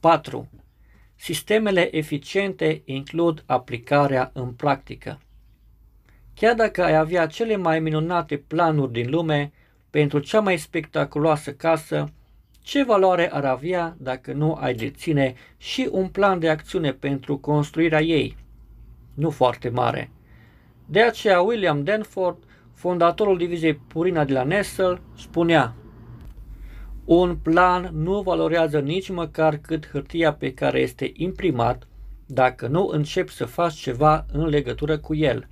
4. Sistemele eficiente includ aplicarea în practică. Chiar dacă ai avea cele mai minunate planuri din lume pentru cea mai spectaculoasă casă, ce valoare ar avea dacă nu ai deține și un plan de acțiune pentru construirea ei? Nu foarte mare. De aceea William Denford, fondatorul diviziei Purina de la Nestle, spunea – un plan nu valorează nici măcar cât hârtia pe care este imprimat dacă nu începi să faci ceva în legătură cu el.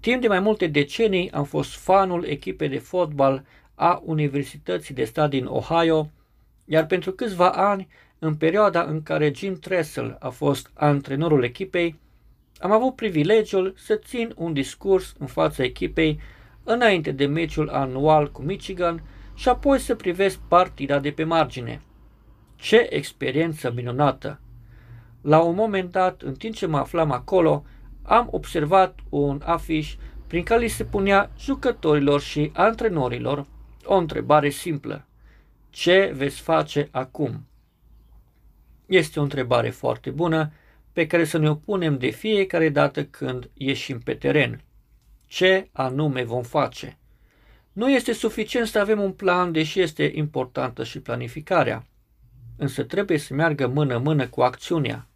Timp de mai multe decenii am fost fanul echipei de fotbal a Universității de Stat din Ohio, iar pentru câțiva ani, în perioada în care Jim Tressel a fost antrenorul echipei, am avut privilegiul să țin un discurs în fața echipei înainte de meciul anual cu Michigan și apoi să privesc partida de pe margine. Ce experiență minunată! La un moment dat, în timp ce mă aflam acolo, am observat un afiș prin care se punea jucătorilor și antrenorilor o întrebare simplă. Ce veți face acum? Este o întrebare foarte bună pe care să ne o punem de fiecare dată când ieșim pe teren. Ce anume vom face? Nu este suficient să avem un plan, deși este importantă și planificarea, însă trebuie să meargă mână-mână cu acțiunea.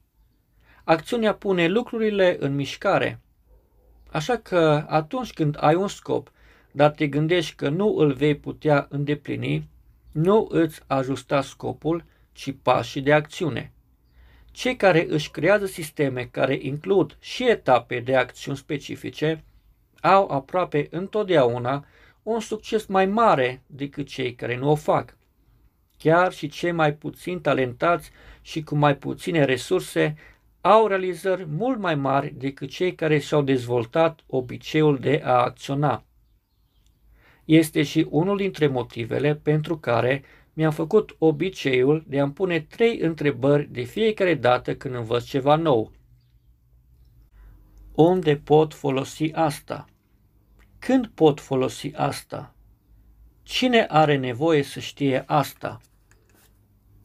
Acțiunea pune lucrurile în mișcare. Așa că atunci când ai un scop, dar te gândești că nu îl vei putea îndeplini, nu îți ajusta scopul, ci pașii de acțiune. Cei care își creează sisteme care includ și etape de acțiuni specifice au aproape întotdeauna un succes mai mare decât cei care nu o fac. Chiar și cei mai puțin talentați și cu mai puține resurse au realizări mult mai mari decât cei care și-au dezvoltat obiceiul de a acționa. Este și unul dintre motivele pentru care mi-am făcut obiceiul de a-mi pune trei întrebări de fiecare dată când învăț ceva nou. Unde pot folosi asta? Când pot folosi asta? Cine are nevoie să știe asta?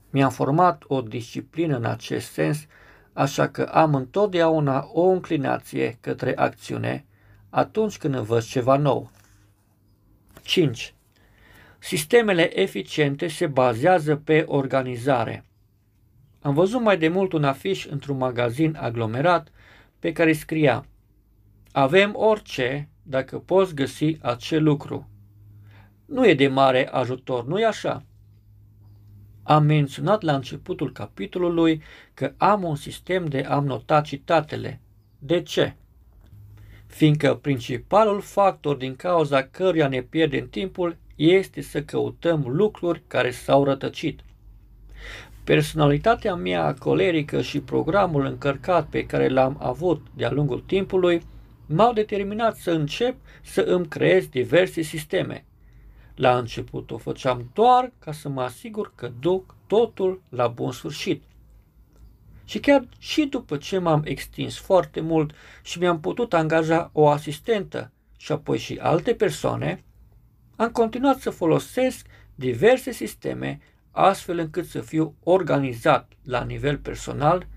Mi-am format o disciplină în acest sens, așa că am întotdeauna o înclinație către acțiune atunci când învăț ceva nou. 5. Sistemele eficiente se bazează pe organizare. Am văzut mai de mult un afiș într-un magazin aglomerat pe care scria Avem orice dacă poți găsi acel lucru. Nu e de mare ajutor, nu-i așa? Am menționat la începutul capitolului că am un sistem de a nota citatele. De ce? Fiindcă principalul factor din cauza căruia ne pierdem timpul este să căutăm lucruri care s-au rătăcit. Personalitatea mea colerică și programul încărcat pe care l-am avut de-a lungul timpului m-au determinat să încep să îmi creez diverse sisteme. La început o făceam doar ca să mă asigur că duc totul la bun sfârșit. Și chiar și după ce m-am extins foarte mult și mi-am putut angaja o asistentă și apoi și alte persoane, am continuat să folosesc diverse sisteme astfel încât să fiu organizat la nivel personal,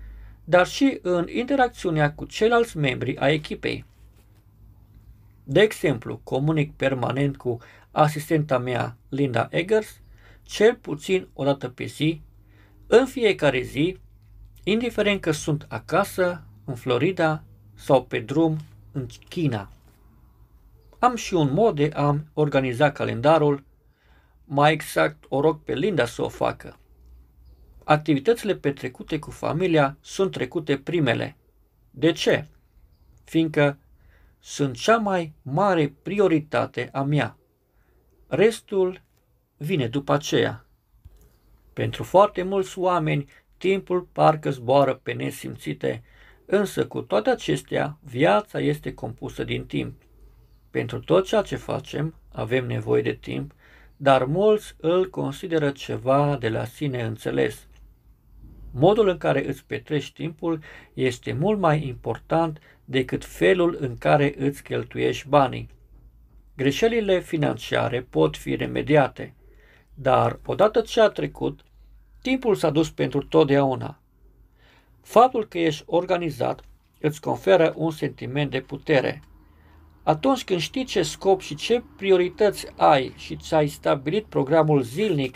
dar și în interacțiunea cu ceilalți membri ai echipei. De exemplu, comunic permanent cu asistenta mea, Linda Eggers, cel puțin o dată pe zi, în fiecare zi, indiferent că sunt acasă, în Florida sau pe drum în China. Am și un mod de a organiza calendarul, mai exact o rog pe Linda să o facă. Activitățile petrecute cu familia sunt trecute primele. De ce? Fiindcă sunt cea mai mare prioritate a mea. Restul vine după aceea. Pentru foarte mulți oameni, timpul parcă zboară pe nesimțite, însă cu toate acestea, viața este compusă din timp. Pentru tot ceea ce facem, avem nevoie de timp, dar mulți îl consideră ceva de la sine înțeles. Modul în care îți petrești timpul este mult mai important decât felul în care îți cheltuiești banii. Greșelile financiare pot fi remediate, dar odată ce a trecut, timpul s-a dus pentru totdeauna. Faptul că ești organizat îți conferă un sentiment de putere. Atunci când știi ce scop și ce priorități ai și ți-ai stabilit programul zilnic,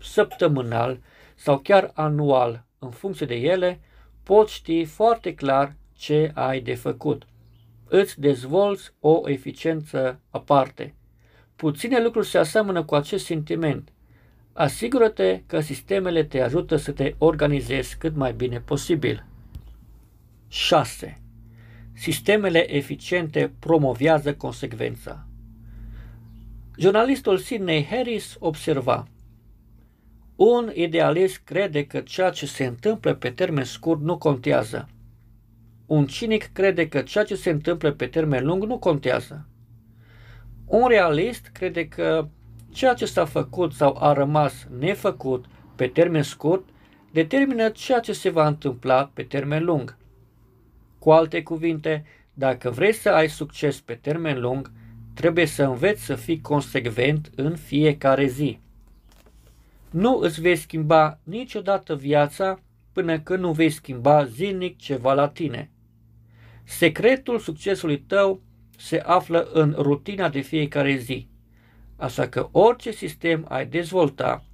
săptămânal sau chiar anual în funcție de ele, poți ști foarte clar ce ai de făcut. Îți dezvolți o eficiență aparte. Puține lucruri se asemănă cu acest sentiment. Asigură-te că sistemele te ajută să te organizezi cât mai bine posibil. 6. Sistemele eficiente promovează consecvența. Jurnalistul Sidney Harris observa Un idealist crede că ceea ce se întâmplă pe termen scurt nu contează. Un cinic crede că ceea ce se întâmplă pe termen lung nu contează. Un realist crede că ceea ce s-a făcut sau a rămas nefăcut pe termen scurt determină ceea ce se va întâmpla pe termen lung. Cu alte cuvinte, dacă vrei să ai succes pe termen lung, trebuie să înveți să fii consecvent în fiecare zi. Nu îți vei schimba niciodată viața până când nu vei schimba zilnic ceva la tine. Secretul succesului tău se află în rutina de fiecare zi. Așa că orice sistem ai dezvolta,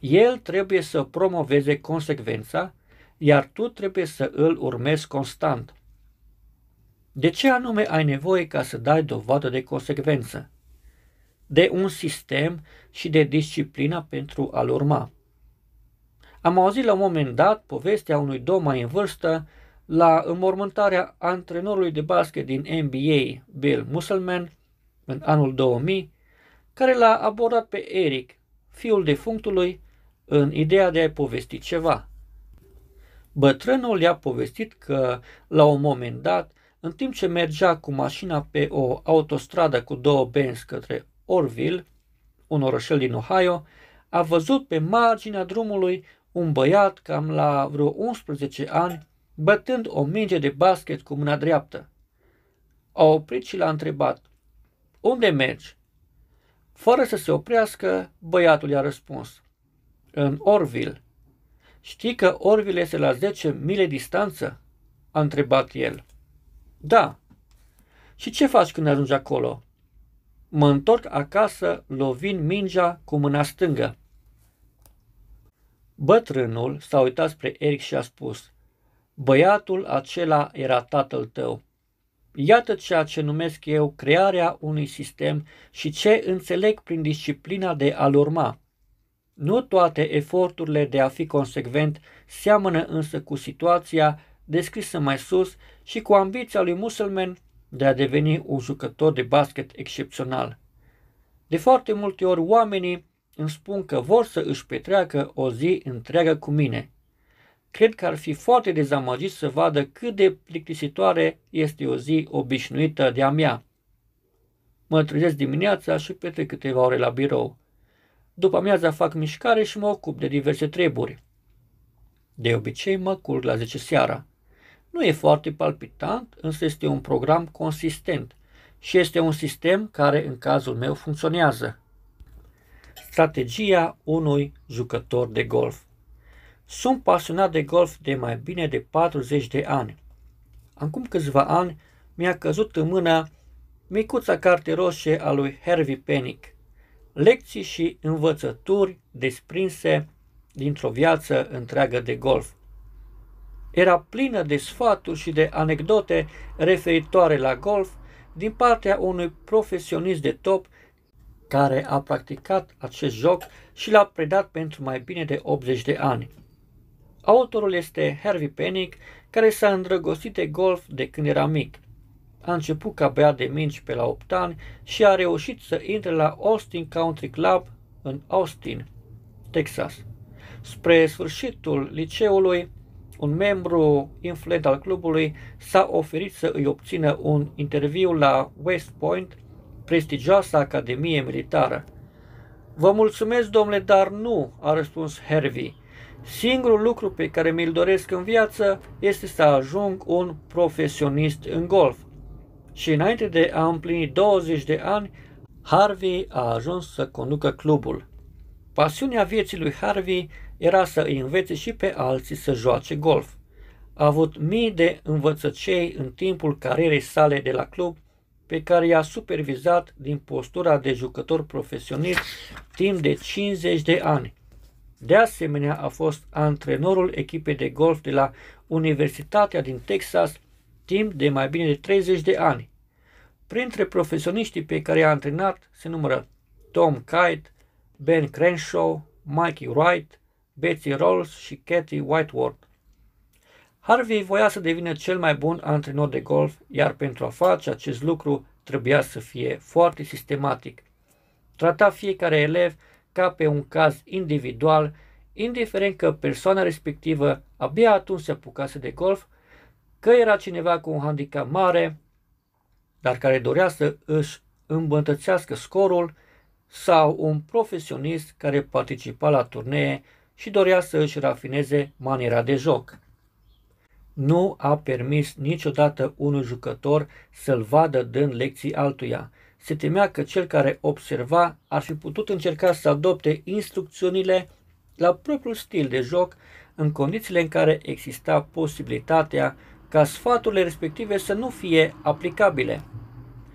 el trebuie să promoveze consecvența, iar tu trebuie să îl urmezi constant. De ce anume ai nevoie ca să dai dovadă de consecvență? De un sistem și de disciplina pentru a-l urma. Am auzit la un moment dat povestea unui domn mai în vârstă la înmormântarea antrenorului de basket din NBA, Bill Musselman, în anul 2000, care l-a abordat pe Eric, fiul defunctului, în ideea de a-i povesti ceva. Bătrânul i-a povestit că, la un moment dat, în timp ce mergea cu mașina pe o autostradă cu două benzi către Orville, un orășel din Ohio, a văzut pe marginea drumului un băiat cam la vreo 11 ani bătând o minge de basket cu mâna dreaptă. A oprit și l-a întrebat, Unde mergi? Fără să se oprească, băiatul i-a răspuns, În Orville. Știi că Orville este la 10 mile distanță? a întrebat el. Da. Și ce faci când ajungi acolo? Mă întorc acasă lovind mingea cu mâna stângă. Bătrânul s-a uitat spre Eric și a spus – Băiatul acela era tatăl tău. Iată ceea ce numesc eu crearea unui sistem și ce înțeleg prin disciplina de a-l urma. Nu toate eforturile de a fi consecvent seamănă însă cu situația descrisă mai sus și cu ambiția lui Musselman de a deveni un jucător de basket excepțional. De foarte multe ori oamenii îmi spun că vor să își petreacă o zi întreagă cu mine – Cred că ar fi foarte dezamăgit să vadă cât de plictisitoare este o zi obișnuită de-a mea. Mă trezesc dimineața și petrec câteva ore la birou. După amiaza fac mișcare și mă ocup de diverse treburi. De obicei mă culc la 10 seara. Nu e foarte palpitant, însă este un program consistent și este un sistem care în cazul meu funcționează. Strategia unui jucător de golf sunt pasionat de golf de mai bine de 40 de ani. Acum câțiva ani mi-a căzut în mână micuța carte roșie a lui Hervey Penick, lecții și învățături desprinse dintr-o viață întreagă de golf. Era plină de sfaturi și de anecdote referitoare la golf din partea unui profesionist de top care a practicat acest joc și l-a predat pentru mai bine de 80 de ani. Autorul este Harvey Penick, care s-a îndrăgostit de golf de când era mic. A început ca băiat de minci pe la 8 ani și a reușit să intre la Austin Country Club în Austin, Texas. Spre sfârșitul liceului, un membru influent al clubului s-a oferit să îi obțină un interviu la West Point, prestigioasa academie militară. Vă mulțumesc, domnule, dar nu, a răspuns Hervey. Singurul lucru pe care mi-l doresc în viață este să ajung un profesionist în golf. Și înainte de a împlini 20 de ani, Harvey a ajuns să conducă clubul. Pasiunea vieții lui Harvey era să îi învețe și pe alții să joace golf. A avut mii de învățăcei în timpul carierei sale de la club, pe care i-a supervizat din postura de jucător profesionist timp de 50 de ani. De asemenea, a fost antrenorul echipei de golf de la Universitatea din Texas timp de mai bine de 30 de ani. Printre profesioniștii pe care i-a antrenat se numără Tom Kite, Ben Crenshaw, Mikey Wright, Betsy Rolls și Kathy Whiteworth. Harvey voia să devină cel mai bun antrenor de golf, iar pentru a face acest lucru trebuia să fie foarte sistematic. Trata fiecare elev ca pe un caz individual, indiferent că persoana respectivă abia atunci se apucase de golf, că era cineva cu un handicap mare, dar care dorea să își îmbunătățească scorul, sau un profesionist care participa la turnee și dorea să își rafineze maniera de joc. Nu a permis niciodată unui jucător să-l vadă dând lecții altuia, se temea că cel care observa ar fi putut încerca să adopte instrucțiunile la propriul stil de joc, în condițiile în care exista posibilitatea ca sfaturile respective să nu fie aplicabile.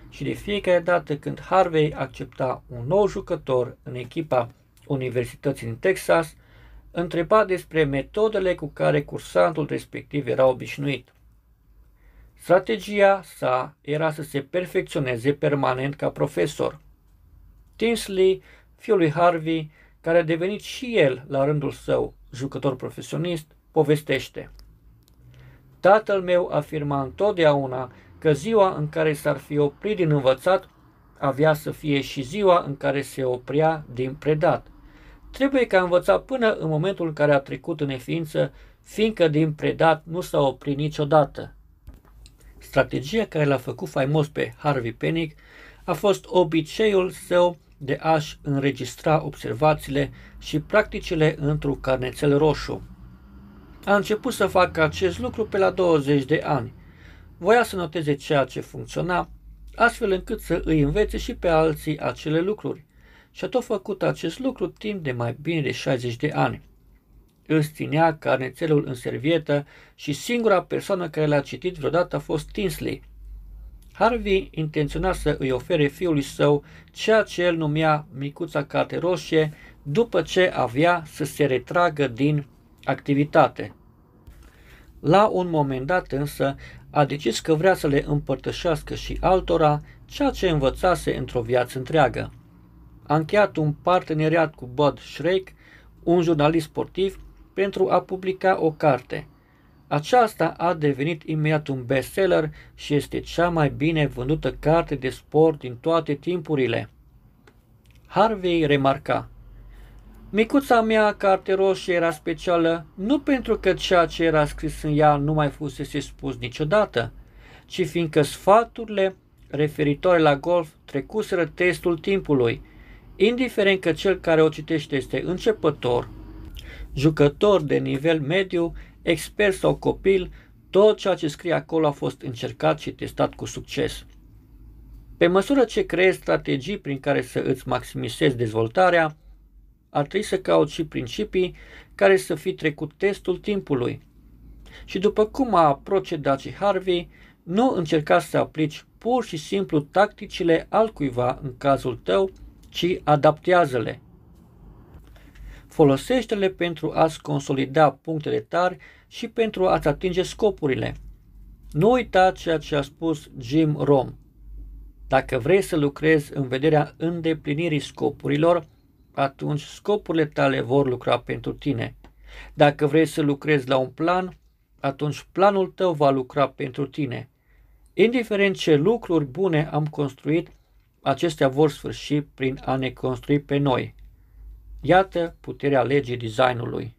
Și de fiecare dată când Harvey accepta un nou jucător în echipa Universității din Texas, întreba despre metodele cu care cursantul respectiv era obișnuit. Strategia sa era să se perfecționeze permanent ca profesor. Tinsley, fiul lui Harvey, care a devenit și el, la rândul său, jucător profesionist, povestește. Tatăl meu afirma întotdeauna că ziua în care s-ar fi oprit din învățat avea să fie și ziua în care se oprea din predat. Trebuie ca învățat până în momentul în care a trecut în neființă, fiindcă din predat nu s-a oprit niciodată. Strategia care l-a făcut faimos pe Harvey Penick a fost obiceiul său de a-și înregistra observațiile și practicile într-un carnețel roșu. A început să facă acest lucru pe la 20 de ani. Voia să noteze ceea ce funcționa, astfel încât să îi învețe și pe alții acele lucruri. Și a tot făcut acest lucru timp de mai bine de 60 de ani îl ținea carnețelul în servietă și singura persoană care l-a citit vreodată a fost Tinsley. Harvey intenționa să îi ofere fiului său ceea ce el numea micuța carte roșie după ce avea să se retragă din activitate. La un moment dat însă a decis că vrea să le împărtășească și altora ceea ce învățase într-o viață întreagă. A încheiat un parteneriat cu Bud Schreck, un jurnalist sportiv pentru a publica o carte. Aceasta a devenit imediat un bestseller și este cea mai bine vândută carte de sport din toate timpurile. Harvey remarca Micuța mea carte roșie era specială nu pentru că ceea ce era scris în ea nu mai fusese spus niciodată, ci fiindcă sfaturile referitoare la golf trecuseră testul timpului, indiferent că cel care o citește este începător jucător de nivel mediu, expert sau copil, tot ceea ce scrie acolo a fost încercat și testat cu succes. Pe măsură ce creezi strategii prin care să îți maximizezi dezvoltarea, ar trebui să cauți și principii care să fi trecut testul timpului. Și după cum a procedat și Harvey, nu încerca să aplici pur și simplu tacticile altcuiva în cazul tău, ci adaptează-le. Folosește-le pentru a-ți consolida punctele tari și pentru a-ți atinge scopurile. Nu uita ceea ce a spus Jim Rom. Dacă vrei să lucrezi în vederea îndeplinirii scopurilor, atunci scopurile tale vor lucra pentru tine. Dacă vrei să lucrezi la un plan, atunci planul tău va lucra pentru tine. Indiferent ce lucruri bune am construit, acestea vor sfârși prin a ne construi pe noi. Iată puterea legii designului.